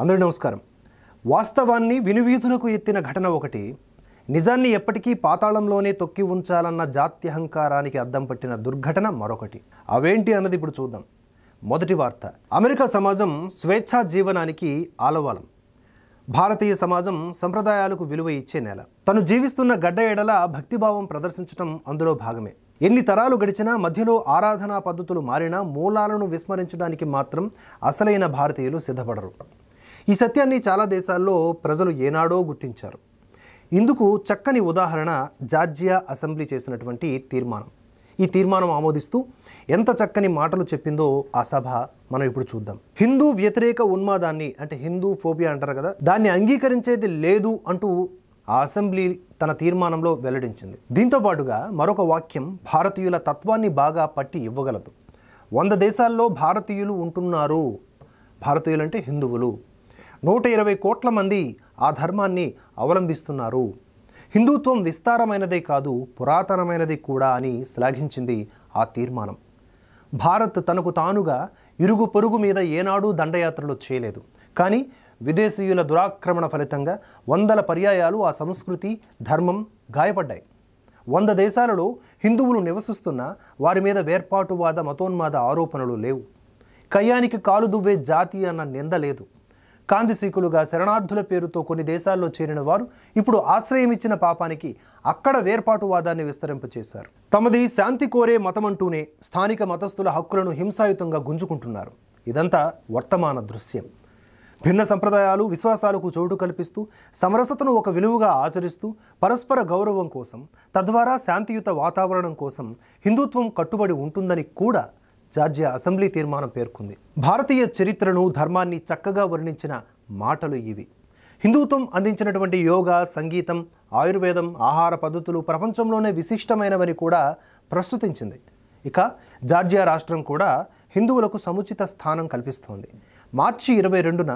అందరూ నమస్కారం వాస్తవాన్ని వినువీధులకు ఎత్తిన ఘటన ఒకటి నిజాన్ని ఎప్పటికీ పాతాళంలోనే తొక్కి ఉంచాలన్న జాత్యహంకారానికి అద్దం పట్టిన దుర్ఘటన మరొకటి అవేంటి అన్నది ఇప్పుడు చూద్దాం మొదటి వార్త అమెరికా సమాజం స్వేచ్ఛా జీవనానికి ఆలవాలం భారతీయ సమాజం సంప్రదాయాలకు విలువ ఇచ్చే నేల తను జీవిస్తున్న గడ్డ ఎడల భక్తిభావం ప్రదర్శించడం అందులో భాగమే ఎన్ని తరాలు గడిచినా మధ్యలో ఆరాధనా పద్ధతులు మారినా మూలాలను విస్మరించడానికి మాత్రం అసలైన భారతీయులు సిద్ధపడరు ఈ సత్యాన్ని చాలా దేశాల్లో ప్రజలు ఏనాడో గుర్తించారు ఇందుకు చక్కని ఉదాహరణ జార్జియా అసెంబ్లీ చేసినటువంటి తీర్మానం ఈ తీర్మానం ఆమోదిస్తూ ఎంత చక్కని మాటలు చెప్పిందో ఆ సభ మనం ఇప్పుడు చూద్దాం హిందూ వ్యతిరేక ఉన్మాదాన్ని అంటే హిందూ ఫోబియా అంటారు కదా దాన్ని అంగీకరించేది లేదు అంటూ ఆ అసెంబ్లీ తన తీర్మానంలో వెల్లడించింది దీంతో పాటుగా మరొక వాక్యం భారతీయుల తత్వాన్ని బాగా పట్టి ఇవ్వగలదు వంద దేశాల్లో భారతీయులు ఉంటున్నారు భారతీయులంటే హిందువులు నూట ఇరవై కోట్ల మంది ఆ ధర్మాన్ని అవలంబిస్తున్నారు హిందుత్వం విస్తారమైనదే కాదు పురాతనమైనది కూడా అని శ్లాఘించింది ఆ తీర్మానం భారత్ తనకు తానుగా ఇరుగు పొరుగు మీద ఏనాడూ దండయాత్రలు చేయలేదు కానీ విదేశీయుల దురాక్రమణ ఫలితంగా వందల పర్యాయాలు ఆ సంస్కృతి ధర్మం గాయపడ్డాయి వంద దేశాలలో హిందువులు నివసిస్తున్న వారి మీద వేర్పాటువాద మతోన్మాద ఆరోపణలు లేవు కయ్యానికి కాలు దువ్వే జాతి అన్న నింద లేదు కాంతి సీకులుగా శరణార్థుల పేరుతో కొన్ని దేశాల్లో చేరిన వారు ఇప్పుడు ఆశ్రయం ఇచ్చిన పాపానికి అక్కడ వేర్పాటు వాదాన్ని విస్తరింపచేశారు తమది శాంతి కోరే మతమంటూనే స్థానిక మతస్థుల హక్కులను హింసాయుతంగా గుంజుకుంటున్నారు ఇదంతా వర్తమాన దృశ్యం భిన్న సంప్రదాయాలు విశ్వాసాలకు చోటు కల్పిస్తూ సమరసతను ఒక విలువగా ఆచరిస్తూ పరస్పర గౌరవం కోసం తద్వారా శాంతియుత వాతావరణం కోసం హిందుత్వం కట్టుబడి ఉంటుందని కూడా జార్జియా అసెంబ్లీ తీర్మానం పేర్కొంది భారతీయ చరిత్రను ధర్మాన్ని చక్కగా వర్ణించిన మాటలు ఇవి హిందుత్వం అందించినటువంటి యోగా సంగీతం ఆయుర్వేదం ఆహార పద్ధతులు ప్రపంచంలోనే విశిష్టమైనవని కూడా ప్రస్తుతించింది ఇక జార్జియా రాష్ట్రం కూడా హిందువులకు సముచిత స్థానం కల్పిస్తోంది మార్చి ఇరవై రెండున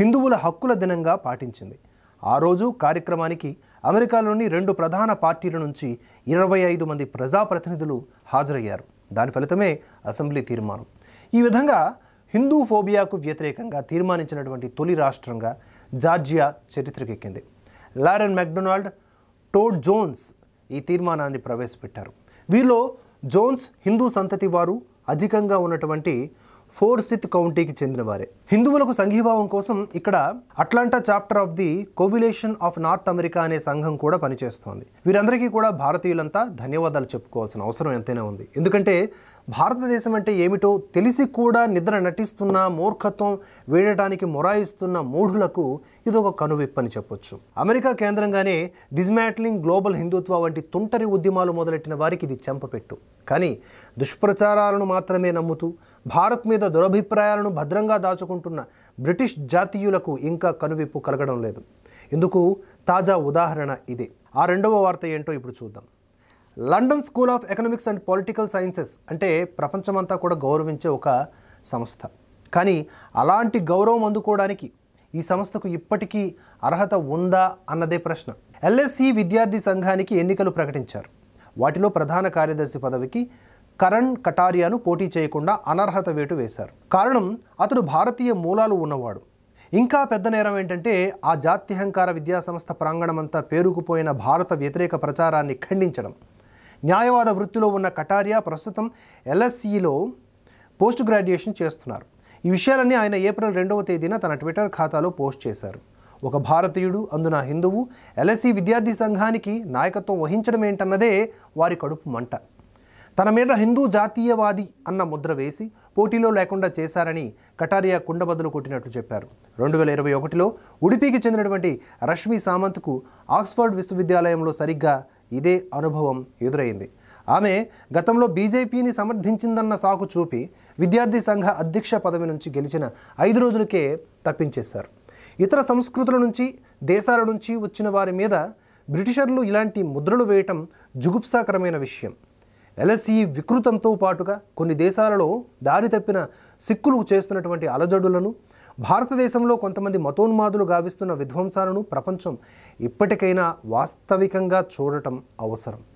హిందువుల హక్కుల దినంగా పాటించింది ఆ రోజు కార్యక్రమానికి అమెరికాలోని రెండు ప్రధాన పార్టీల నుంచి ఇరవై ఐదు మంది ప్రజాప్రతినిధులు హాజరయ్యారు దాని ఫలితమే అసెంబ్లీ తీర్మానం ఈ విధంగా హిందూ ఫోబియాకు వ్యతిరేకంగా తీర్మానించినటువంటి తొలి రాష్ట్రంగా జార్జియా చరిత్రకెక్కింది లారెన్ మెక్డొనాల్డ్ టోడ్ జోన్స్ ఈ తీర్మానాన్ని ప్రవేశపెట్టారు వీరిలో జోన్స్ హిందూ సంతతి వారు అధికంగా ఉన్నటువంటి ఫోర్సిత్ కౌంటీకి చెందినవారే హిందువులకు సంఘీభావం కోసం ఇక్కడ Atlanta chapter of the coalition of North America అనే సంఘం కూడా పనిచేస్తోంది వీరందరికీ కూడా భారతీయులంతా ధన్యవాదాలు చెప్పుకోవాల్సిన అవసరం ఎంతైనా ఉంది ఎందుకంటే భారతదేశం అంటే ఏమిటో తెలిసి కూడా నిద్ర నటిస్తున్న మూర్ఖత్వం వేయడానికి మొరాయిస్తున్న మూఢులకు ఇది ఒక కనువిప్పని చెప్పొచ్చు అమెరికా కేంద్రంగానే డిజ్మాట్లింగ్ గ్లోబల్ హిందుత్వ వంటి తుంటరి ఉద్యమాలు మొదలెట్టిన వారికి ఇది చెంపపెట్టు కానీ దుష్ప్రచారాలను మాత్రమే నమ్ముతూ భారత్ మీద దురభిప్రాయాలను భద్రంగా దాచుకుంటున్న బ్రిటిష్ జాతీయులకు ఇంకా కనువిప్పు కలగడం లేదు ఇందుకు తాజా ఉదాహరణ ఇదే ఆ రెండవ వార్త ఏంటో ఇప్పుడు చూద్దాం London School of Economics and Political Sciences అంటే ప్రపంచమంతా కూడా గౌరవించే ఒక సంస్థ కానీ అలాంటి గౌరవం అందుకోవడానికి ఈ సంస్థకు ఇప్పటికీ అర్హత ఉందా అన్నదే ప్రశ్న ఎల్ఎస్సి విద్యార్థి సంఘానికి ఎన్నికలు ప్రకటించారు వాటిలో ప్రధాన కార్యదర్శి పదవికి కరణ్ కటారియాను పోటీ చేయకుండా అనర్హత వేటు వేశారు కారణం అతడు భారతీయ మూలాలు ఉన్నవాడు ఇంకా పెద్ద నేరం ఏంటంటే ఆ జాత్యహంకార విద్యాసంస్థ ప్రాంగణమంతా పేరుకుపోయిన భారత వ్యతిరేక ప్రచారాన్ని ఖండించడం న్యాయవాద వృత్తిలో ఉన్న కటారియా ప్రస్తుతం ఎల్ఎస్సిలో పోస్ట్ గ్రాడ్యుయేషన్ చేస్తున్నారు ఈ విషయాలన్నీ ఆయన ఏప్రిల్ రెండవ తేదీన తన ట్విట్టర్ ఖాతాలో పోస్ట్ చేశారు ఒక భారతీయుడు అందున హిందువు ఎల్ఎస్సి విద్యార్థి సంఘానికి నాయకత్వం వహించడం ఏంటన్నదే వారి కడుపు మంట తన మీద హిందూ జాతీయవాది అన్న ముద్ర వేసి పోటీలో లేకుండా చేశారని కటారియా కుండబద్దులు కొట్టినట్లు చెప్పారు రెండు వేల ఇరవై ఒకటిలో ఉడిపికి చెందినటువంటి రష్మి సామంత్కు ఆక్స్ఫర్డ్ విశ్వవిద్యాలయంలో సరిగ్గా ఇదే అనుభవం ఎదురైంది ఆమె గతంలో బీజేపీని సమర్థించిందన్న సాకు చూపి విద్యార్థి సంఘ అధ్యక్ష పదవి నుంచి గెలిచిన ఐదు రోజులకే తప్పించేశారు ఇతర సంస్కృతుల నుంచి దేశాల నుంచి వచ్చిన వారి మీద బ్రిటిషర్లు ఇలాంటి ముద్రలు వేయటం జుగుప్సాకరమైన విషయం ఎల్ఎస్ఈ వికృతంతో పాటుగా కొన్ని దేశాలలో దారి తప్పిన సిక్కులు చేస్తున్నటువంటి అలజడులను భారతదేశంలో కొంతమంది మతోన్మాదులు గావిస్తున్న విధ్వంసాలను ప్రపంచం ఇప్పటికైనా వాస్తవికంగా చూడటం అవసరం